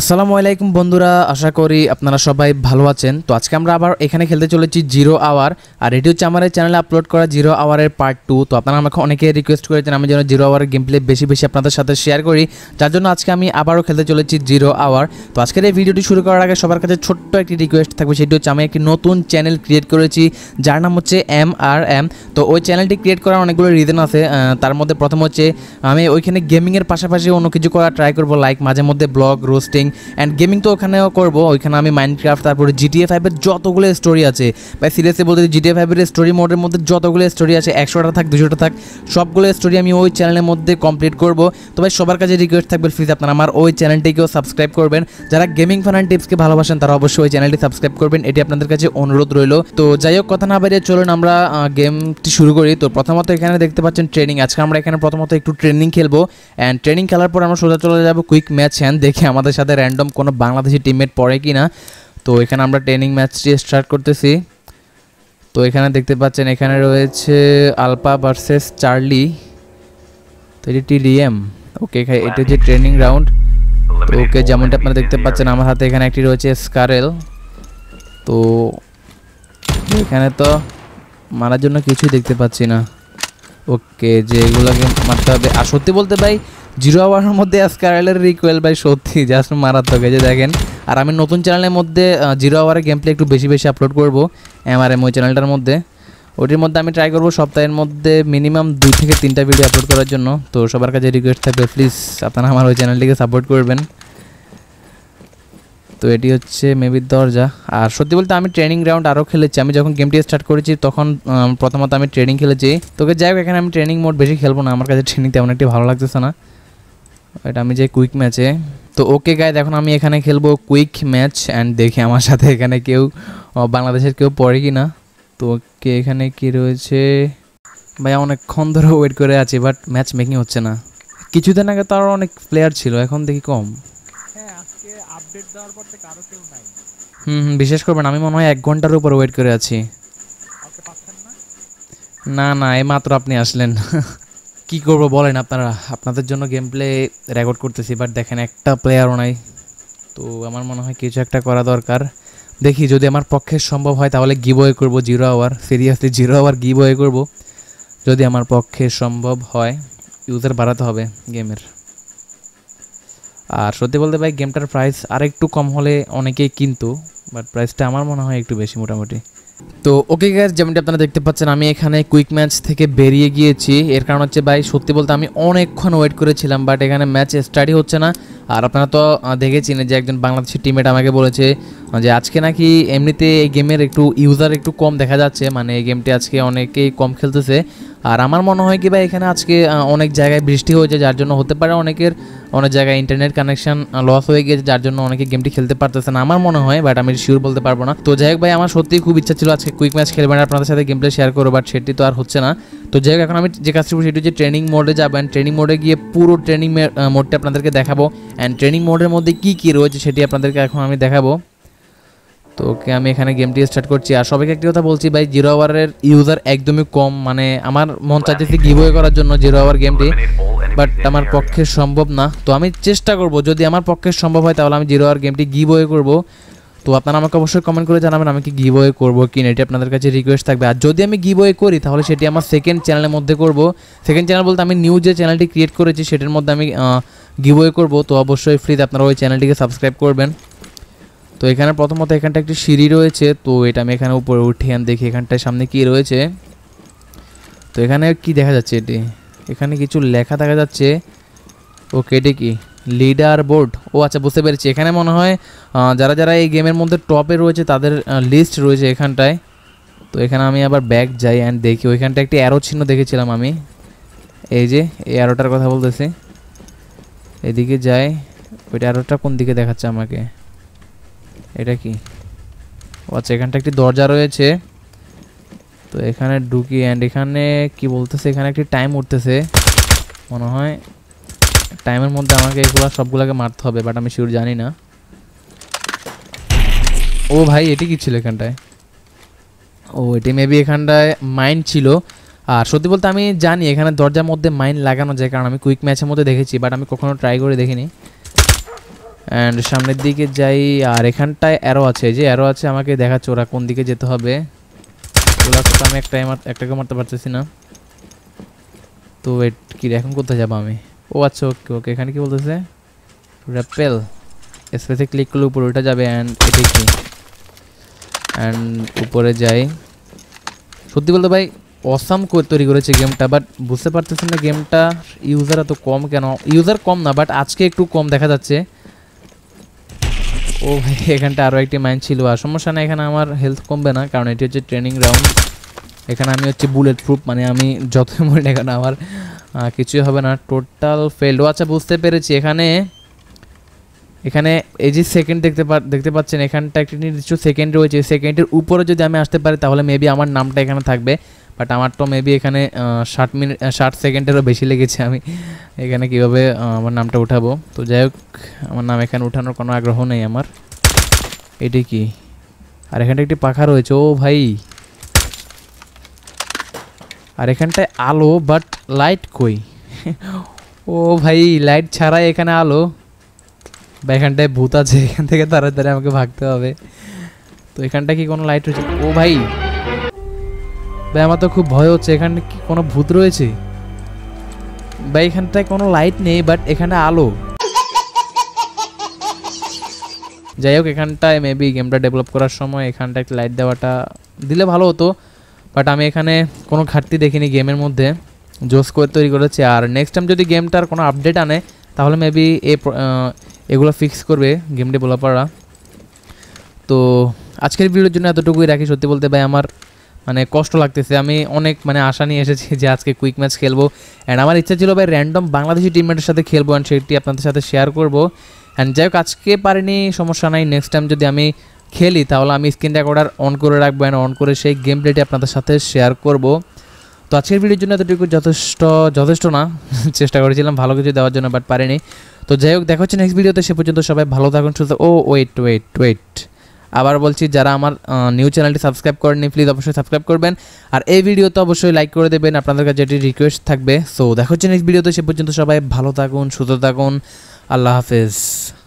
আসসালামু আলাইকুম বন্ধুরা আশা করি আপনারা সবাই ভালো আছেন তো আজকে আমরা আবার এখানে খেলতে চলেছি জিরো আওয়ার আর এটি হচ্ছে আমার চ্যানেলে আপলোড করা জিরো আওয়ারের পার্ট টু তো আপনারা আমাকে অনেকে রিকোয়েস্ট করেছেন আমি যেন জিরো আওয়ারের গেম প্লে বেশি বেশি আপনাদের সাথে শেয়ার করি যার জন্য আজকে আমি আবারও খেলতে চলেছি জিরো আওয়ার তো আজকের এই ভিডিওটি শুরু করার আগে সবার কাছে ছোট্ট একটি রিকোয়েস্ট থাকবে সেটি হচ্ছে আমি একটি নতুন চ্যানেল ক্রিয়েট করেছি যার নাম হচ্ছে এম আর এম তো ওই চ্যানেলটি ক্রিয়েট করার অনেকগুলো রিজন আছে তার মধ্যে প্রথম হচ্ছে আমি ওইখানে গেমিংয়ের পাশাপাশি অন্য কিছু করা ট্রাই করবো লাইক মাঝে মধ্যে blog roasting gaming and gaming তো ওখানেও করবো ওইখানে আমি মাইনক্রাফট তারপরে জিটিএ ফাইভের যতগুলো স্টোরি আছে বা সিরিয়াসলি বলতে জিটিএ ফাইভের স্টোরি মোডের মধ্যে যতগুলো স্টোরি আছে একশোটা থাক দুশোটা থাক সবগুলো স্টোরি আমি ওই চ্যানেলের মধ্যে কমপ্লিট করবো তবে সবার কাছে রিকোয়েস্ট থাকবে প্লিজ আপনারা আমার ওই চ্যানেলটিকেও সাবস্ক্রাইব করবেন যারা গেমিং ফ্যান টিপসকে ভালোবাসেন তারা অবশ্যই ওই চ্যানেলটি সাবস্ক্রাইব করবেন এটি আপনাদের কাছে অনুরোধ রইল তো যাই হোক কথা না বাইরে চলুন আমরা গেমটি শুরু করি তো প্রথমত এখানে দেখতে পাচ্ছেন ট্রেনিং আজকে আমরা এখানে প্রথমত একটু ট্রেনিং খেলবো অ্যান্ড ট্রেনিং খেলার পর আমরা সোজা চলে যাবো কুইক ম্যাচ হ্যান্ড দেখে আমাদের সাথে র্যান্ডম কোনো বাংলাদেশি টিমমেট পড়ে কি না তো এখানে আমরা ট্রেনিং ম্যাচটি স্টার্ট করতেছি তো এখানে দেখতে পাচ্ছেন এখানে রয়েছে আলপা ভার্সেস চার্লি তো এটি টিডিএম ওকে এটা যে ট্রেনিং রাউন্ড তো ওকে যেমনটা আপনারা দেখতে পাচ্ছেন আমার হাতে এখানে একটি রয়েছে স্কারেল তো এখানে তো মারার জন্য কিছুই দেখতে পাচ্ছি না ওকে যে এগুলোকে মারতে হবে আর সত্যি বলতে ভাই জিরো আওয়ারের মধ্যে স্কারেলের রিকোয়েল ভাই সত্যি জাস্ট মারাত্মক এই যে দেখেন আর আমি নতুন চ্যানেলের মধ্যে জিরো আওয়ারের গেম প্লে একটু বেশি বেশি আপলোড করবো এমআরএম ওই চ্যানেলটার মধ্যে ওটির মধ্যে আমি ট্রাই করবো সপ্তাহের মধ্যে মিনিমাম দুই থেকে তিনটা ভিডিও আপলোড করার জন্য তো সবার কাছে রিকোয়েস্ট থাকবে প্লিজ আপনারা আমার ওই চ্যানেলটিকে সাপোর্ট করবেন তো এটি হচ্ছে মেবির দরজা আর সত্যি বলতে আমি ট্রেনিং গ্রাউন্ড আরও খেলেছি আমি যখন গেমটি স্টার্ট করেছি তখন প্রথমত আমি ট্রেনিং খেলেছি তোকে যাই হোক এখানে আমি ট্রেনিং মোড বেশি খেলবো না আমার কাছে ট্রেনিং তেমন একটি ভালো লাগতেছে না এটা আমি যে কুইক ম্যাচে তো ওকে গায়ে এখন আমি এখানে খেলবো কুইক ম্যাচ অ্যান্ড দেখি আমার সাথে এখানে কেউ বাংলাদেশের কেউ পড়ে কি না তো কে এখানে কি রয়েছে ভাই অনেকক্ষণ ধরে ওয়েট করে আছি বাট ম্যাচ মেকিং হচ্ছে না কিছুদিন আগে তার অনেক প্লেয়ার ছিল এখন দেখি কম হ্যাঁ, হুম হুম বিশেষ করবেন আমি মনে হয় এক ঘন্টার উপর ওয়েট করে আছি না না এই মাত্র আপনি আসলেন কি করবো বলেন আপনারা আপনাদের জন্য গেম প্লে রেকর্ড করতেছি বাট দেখেন একটা প্লেয়ারও নাই তো আমার মনে হয় কিছু একটা করা দরকার দেখি যদি আমার পক্ষে সম্ভব হয় তাহলে গিবওয়ে করব zero hour seriously zero hour giveaway করব যদি আমার পক্ষে সম্ভব হয় ইউজার বাড়াতে হবে গেমের আর সত্যি বলতে ভাই গেমটার প্রাইস আর একটু কম হলে অনেকেই কিন্তু বাট প্রাইসটা আমার মনে হয় একটু বেশি মোটামুটি তো ওকে গ্যাস যেমনটি আপনারা দেখতে পাচ্ছেন আমি এখানে কুইক ম্যাচ থেকে বেরিয়ে গিয়েছি এর কারণ হচ্ছে ভাই সত্যি বলতে আমি অনেকক্ষণ ওয়েট করেছিলাম বাট এখানে ম্যাচ স্টার্টই হচ্ছে না আর আপনারা তো দেখেছেন যে একজন বাংলাদেশের টিমেট আমাকে বলেছে যে আজকে নাকি এমনিতে এই গেমের একটু ইউজার একটু কম দেখা যাচ্ছে মানে এই গেমটি আজকে অনেকেই কম খেলতেছে আর আমার মনে হয় কি ভাই এখানে আজকে অনেক জায়গায় বৃষ্টি হয়েছে যার জন্য হতে পারে অনেকের অনেক জায়গায় ইন্টারনেট কানেকশন লস হয়ে গিয়েছে যার জন্য অনেকে গেমটি খেলতে পারতেছে না আমার মনে হয় বাট আমি শিওর বলতে পারবো না তো যাই হোক ভাই আমার সত্যিই খুব ইচ্ছা ছিল আজকে কুইক ম্যাচ খেলবেন আপনাদের সাথে গেমটা শেয়ার করবো বাট সেটি তো আর হচ্ছে না তো যাই হোক এখন আমি যে কাজটি করছি সেটি হচ্ছে ট্রেনিং মোডে যাবেন ট্রেনিং মোডে গিয়ে পুরো ট্রেনিং মোডটা আপনাদেরকে দেখাবো অ্যান্ড ট্রেনিং মোডের মধ্যে কী কী রয়েছে সেটি আপনাদেরকে এখন আমি দেখাবো তো ওকে আমি এখানে গেমটি স্টার্ট করছি আর সবাইকে একটি কথা বলছি ভাই জিরো আওয়ারের ইউজার একদমই কম মানে আমার মন গিভ গিভওয়ে করার জন্য জিরো আওয়ার গেমটি বাট আমার পক্ষে সম্ভব না তো আমি চেষ্টা করব যদি আমার পক্ষে সম্ভব হয় তাহলে আমি জিরো আওয়ার গেমটি গিভওয়ে করব তো আপনারা আমাকে অবশ্যই কমেন্ট করে জানাবেন আমি কি গিভওয়ে করব কি না এটি আপনাদের কাছে রিকোয়েস্ট থাকবে আর যদি আমি গিভওয়ে করি তাহলে সেটি আমার সেকেন্ড চ্যানেলের মধ্যে করব সেকেন্ড চ্যানেল বলতে আমি নিউ যে চ্যানেলটি ক্রিয়েট করেছি সেটির মধ্যে আমি গিভওয়ে করব তো অবশ্যই ফ্রিতে আপনারা ওই চ্যানেলটিকে সাবস্ক্রাইব করবেন তো এখানে প্রথমত এখানটা একটি সিঁড়ি রয়েছে তো এটা আমি এখানে উপরে উঠে আন দেখি এখানটায় সামনে কি রয়েছে তো এখানে কি দেখা যাচ্ছে এটি এখানে কিছু লেখা দেখা যাচ্ছে ওকে এটি কি লিডার বোর্ড ও আচ্ছা বুঝতে পেরেছি এখানে মনে হয় যারা যারা এই গেমের মধ্যে টপে রয়েছে তাদের লিস্ট রয়েছে এখানটায় তো এখানে আমি আবার ব্যাক যাই অ্যান্ড দেখি ওইখানটা একটি অ্যারো চিহ্ন দেখেছিলাম আমি এই যে এই অ্যারোটার কথা বলতেছি এদিকে যাই ওইটা অ্যারোটা কোন দিকে দেখাচ্ছে আমাকে এটা কি ও আচ্ছা এখানটা একটি দরজা রয়েছে তো এখানে ঢুকি অ্যান্ড এখানে কি বলতেছে এখানে একটি টাইম উঠতেছে মনে হয় টাইমের মধ্যে আমাকে এগুলো সবগুলোকে মারতে হবে বাট আমি শিওর জানি না ও ভাই এটি কি ছিল এখানটায় ও এটি মেবি এখানটায় মাইন্ড ছিল আর সত্যি বলতে আমি জানি এখানে দরজার মধ্যে মাইন লাগানো যায় কারণ আমি কুইক ম্যাচের মধ্যে দেখেছি বাট আমি কখনো ট্রাই করে দেখিনি অ্যান্ড সামনের দিকে যাই আর এখানটায় অ্যারো আছে যে অ্যারো আছে আমাকে দেখাচ্ছে ওরা কোন দিকে যেতে হবে ওরা তো আমি একটা একটাকে মারতে পারতেছি না তো ওয়েট কি এখন কোথায় যাবো আমি ও আচ্ছা ওকে ওকে এখানে কি বলতেছে র্যাপেল স্পেসে ক্লিক করলে উপরে ওটা যাবে অ্যান্ড এটা কি অ্যান্ড উপরে যাই সত্যি বলতে ভাই অসাম তৈরি করেছে গেমটা বাট বুঝতে পারতেছেন না গেমটা ইউজার এত কম কেন ইউজার কম না বাট আজকে একটু কম দেখা যাচ্ছে ও ভাই এখানটা আরও একটি মাইন ছিল আর সমস্যা না এখানে আমার হেলথ কমবে না কারণ এটি হচ্ছে ট্রেনিং রাউন্ড এখানে আমি হচ্ছে বুলেট প্রুফ মানে আমি যতই মরি এখানে আমার কিছুই হবে না টোটাল ফেল ও আচ্ছা বুঝতে পেরেছি এখানে এখানে এই যে সেকেন্ড দেখতে দেখতে পাচ্ছেন এখানটা একটি নির্দিষ্ট সেকেন্ড রয়েছে সেকেন্ডের উপরে যদি আমি আসতে পারি তাহলে মেবি আমার নামটা এখানে থাকবে বাট আমার তো মেবি এখানে ষাট মিনিট ষাট সেকেন্ডেরও বেশি লেগেছে আমি এখানে কিভাবে আমার নামটা উঠাবো তো যাই হোক আমার নাম এখানে উঠানোর কোনো আগ্রহ নেই আমার এটি কি আর এখানটা একটি পাখা রয়েছে ও ভাই আর এখানটায় আলো বাট লাইট কই ও ভাই লাইট ছাড়াই এখানে আলো বা এখানটায় ভূত আছে এখান থেকে তাড়াতাড়ি আমাকে ভাগতে হবে তো এখানটা কি কোনো লাইট রয়েছে ও ভাই ভাই আমার তো খুব ভয় হচ্ছে এখানে কি কোনো ভূত রয়েছে ভাই এখানটায় কোনো লাইট নেই বাট এখানে আলো যাই হোক এখানটায় মেবি গেমটা ডেভেলপ করার সময় এখানটা একটা লাইট দেওয়াটা দিলে ভালো হতো বাট আমি এখানে কোনো ঘাটতি দেখিনি গেমের মধ্যে জোস করে তৈরি করেছে আর নেক্সট টাইম যদি গেমটার কোনো আপডেট আনে তাহলে মেবি এ এগুলো ফিক্স করবে গেম ডেভেলপাররা তো আজকের ভিডিওর জন্য এতটুকুই রাখি সত্যি বলতে ভাই আমার মানে কষ্ট লাগতেছে আমি অনেক মানে আশা নিয়ে এসেছি যে আজকে কুইক ম্যাচ খেলবো অ্যান্ড আমার ইচ্ছা ছিল ভাই র্যান্ডম বাংলাদেশি টিমমেটের সাথে খেলবো অ্যান্ড সেটি আপনাদের সাথে শেয়ার করবো অ্যান্ড যাই হোক আজকে পারিনি সমস্যা নাই নেক্সট টাইম যদি আমি খেলি তাহলে আমি স্ক্রিন রেকর্ডার অন করে রাখবো অ্যান্ড অন করে সেই গেম প্লেটি আপনাদের সাথে শেয়ার করব তো আজকের ভিডিওর জন্য এতটুকু যথেষ্ট যথেষ্ট না চেষ্টা করেছিলাম ভালো কিছু দেওয়ার জন্য বাট পারিনি তো যাই হোক দেখা হচ্ছে নেক্সট ভিডিওতে সে পর্যন্ত সবাই ভালো থাকুন শুধু ও ওয়েট ওয়েট ওয়েট আবার বলছি যারা আমার নিউ চ্যানেলটি সাবস্ক্রাইব করেননি প্লিজ অবশ্যই সাবস্ক্রাইব করবেন আর এই ভিডিও তো অবশ্যই লাইক করে দেবেন আপনাদের কাছে যেটি রিকোয়েস্ট থাকবে সো দেখো হচ্ছে নেক্সট ভিডিওতে সে পর্যন্ত সবাই ভালো থাকুন সুস্থ থাকুন আল্লাহ হাফেজ